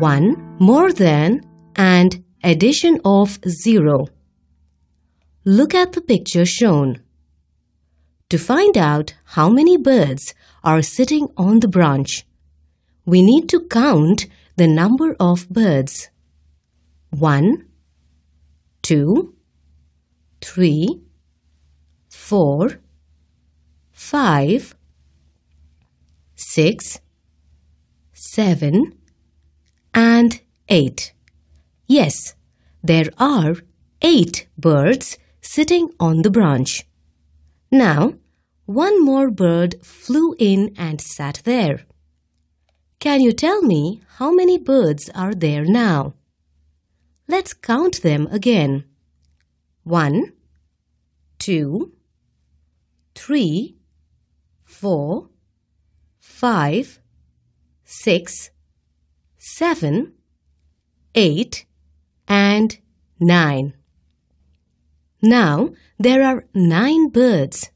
1 more than and addition of 0. Look at the picture shown. To find out how many birds are sitting on the branch, we need to count the number of birds. 1, 2, 3, 4, 5, 6, 7, and eight. Yes, there are eight birds sitting on the branch. Now, one more bird flew in and sat there. Can you tell me how many birds are there now? Let's count them again. One, two, three, four, five, six, 7, 8 and 9. Now there are 9 birds.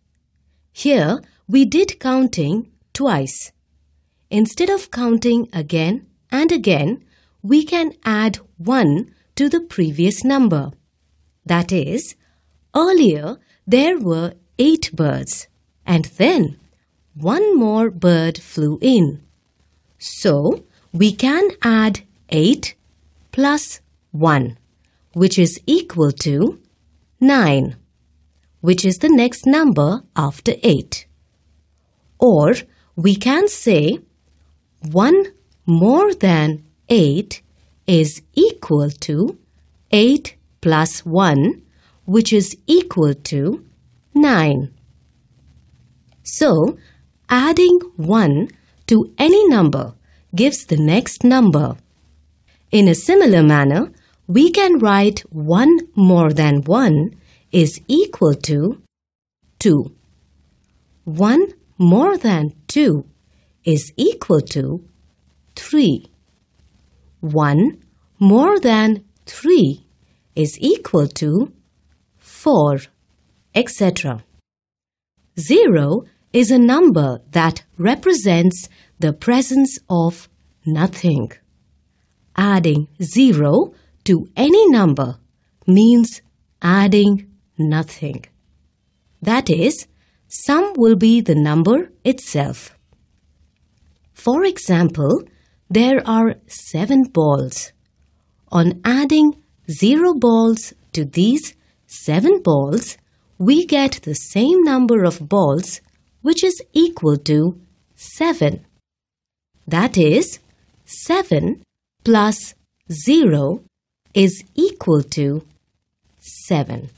Here we did counting twice. Instead of counting again and again, we can add 1 to the previous number. That is, earlier there were 8 birds and then one more bird flew in. So, we can add 8 plus 1, which is equal to 9, which is the next number after 8. Or we can say 1 more than 8 is equal to 8 plus 1, which is equal to 9. So, adding 1 to any number gives the next number. In a similar manner, we can write 1 more than 1 is equal to 2. 1 more than 2 is equal to 3. 1 more than 3 is equal to 4, etc. 0 is a number that represents the presence of nothing. Adding zero to any number means adding nothing. That is, sum will be the number itself. For example, there are seven balls. On adding zero balls to these seven balls, we get the same number of balls, which is equal to seven. That is, 7 plus 0 is equal to 7.